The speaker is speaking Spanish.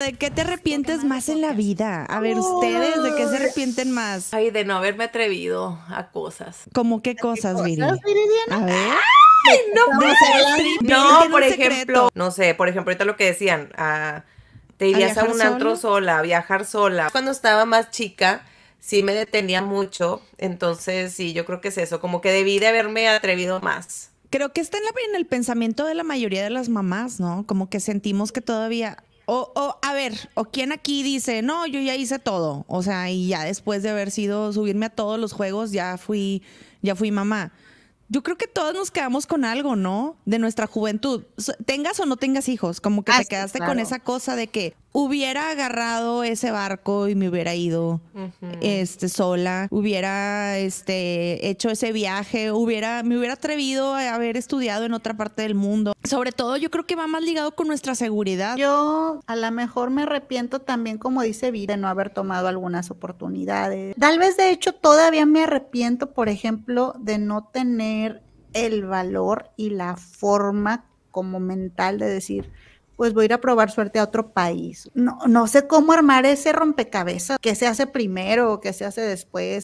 ¿De qué te arrepientes más en la vida? A ver, oh, ustedes, ¿de qué se arrepienten más? Ay, de no haberme atrevido a cosas. ¿Cómo qué cosas, Viri? A ver. ¡Ay, no! no, por ejemplo, no sé, por ejemplo, ahorita lo que decían, ah, te irías a, un antro sola, a viajar sola. Cuando estaba más chica, sí me detenía mucho, entonces sí, yo creo que es eso, como que debí de haberme atrevido más creo que está en, la, en, el pensamiento de la mayoría de las mamás, ¿no? Como que sentimos que todavía, o, a ver, o quién aquí dice, no, yo ya hice todo. O sea, y ya después de haber sido, subirme a todos los juegos, ya fui, ya fui mamá yo creo que todos nos quedamos con algo, ¿no? De nuestra juventud. Tengas o no tengas hijos, como que te ah, quedaste con esa cosa de que hubiera agarrado ese barco y me hubiera ido este sola, hubiera este hecho ese viaje, hubiera me hubiera atrevido a haber estudiado en otra parte del mundo. Sobre todo yo creo que va más ligado con nuestra seguridad. Yo a lo mejor me arrepiento también como dice Vida de no haber tomado algunas oportunidades. Tal vez de hecho todavía me arrepiento, por ejemplo, de no tener el valor y la forma como mental de decir, pues voy a ir a probar suerte a otro país. No, no sé cómo armar ese rompecabezas, qué se hace primero, qué se hace después.